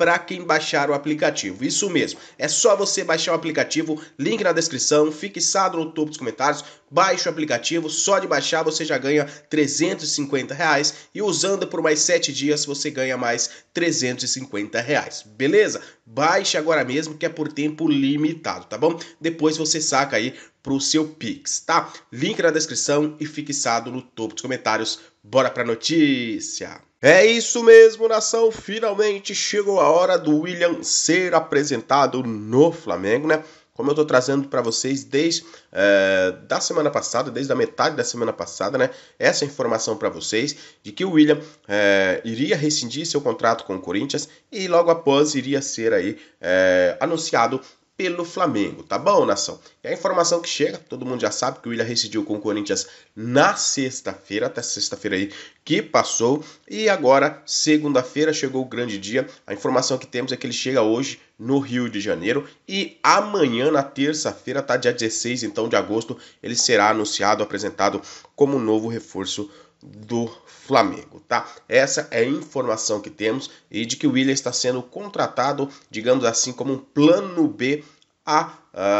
para quem baixar o aplicativo. Isso mesmo, é só você baixar o aplicativo, link na descrição, fixado no topo dos comentários, baixa o aplicativo, só de baixar você já ganha 350 reais e usando por mais 7 dias você ganha mais 350 reais, beleza? Baixe agora mesmo que é por tempo limitado, tá bom? Depois você saca aí pro seu Pix, tá? Link na descrição e fixado no topo dos comentários. Bora pra notícia! É isso mesmo, nação! Finalmente chegou a hora do William ser apresentado no Flamengo, né? Como eu estou trazendo para vocês desde é, da semana passada, desde a metade da semana passada, né? Essa informação para vocês de que o William é, iria rescindir seu contrato com o Corinthians e logo após iria ser aí é, anunciado pelo Flamengo, tá bom, nação? E a informação que chega, todo mundo já sabe que o William residiu com o Corinthians na sexta-feira, até sexta-feira aí que passou, e agora, segunda-feira, chegou o grande dia. A informação que temos é que ele chega hoje no Rio de Janeiro e amanhã, na terça-feira, tá dia 16 então de agosto, ele será anunciado, apresentado como novo reforço do Flamengo, tá? Essa é a informação que temos e de que o Willian está sendo contratado, digamos assim, como um plano B a,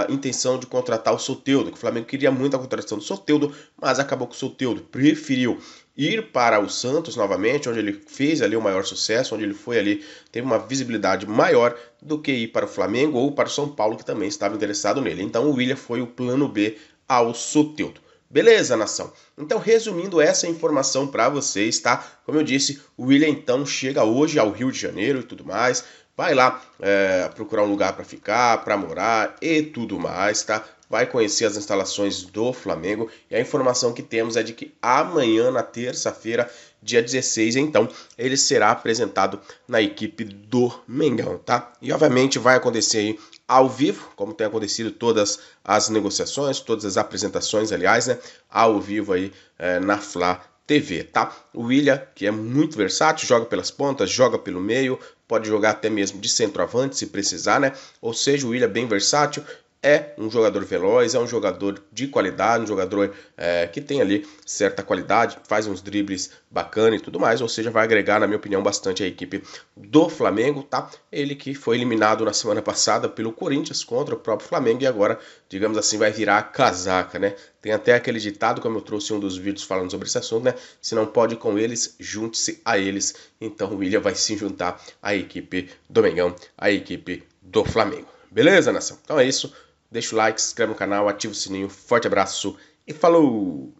intenção de contratar o Soteudo, que o Flamengo queria muito a contratação do Soteudo, mas acabou que o Soteudo preferiu ir para o Santos novamente, onde ele fez ali o maior sucesso, onde ele foi ali, teve uma visibilidade maior do que ir para o Flamengo ou para o São Paulo, que também estava interessado nele. Então o Willian foi o plano B ao Soteudo. Beleza, nação? Então, resumindo essa informação para vocês, tá? Como eu disse, o William então chega hoje ao Rio de Janeiro e tudo mais, vai lá é, procurar um lugar para ficar, para morar e tudo mais, tá? Vai conhecer as instalações do Flamengo e a informação que temos é de que amanhã, na terça-feira, dia 16, então, ele será apresentado na equipe do Mengão, tá? E obviamente vai acontecer aí ao vivo, como tem acontecido todas as negociações, todas as apresentações, aliás, né, ao vivo aí é, na Fla TV, tá? O William, que é muito versátil, joga pelas pontas, joga pelo meio, pode jogar até mesmo de centroavante se precisar, né? Ou seja, o William é bem versátil é um jogador veloz, é um jogador de qualidade, um jogador é, que tem ali certa qualidade, faz uns dribles bacana e tudo mais, ou seja, vai agregar, na minha opinião, bastante a equipe do Flamengo, tá? Ele que foi eliminado na semana passada pelo Corinthians contra o próprio Flamengo e agora, digamos assim, vai virar a casaca, né? Tem até aquele ditado, como eu trouxe em um dos vídeos falando sobre esse assunto, né? Se não pode com eles, junte-se a eles. Então o William vai se juntar à equipe do Mengão, à equipe do Flamengo. Beleza, nação? Então é isso. Deixa o like, se inscreve no canal, ativa o sininho. Forte abraço e falou!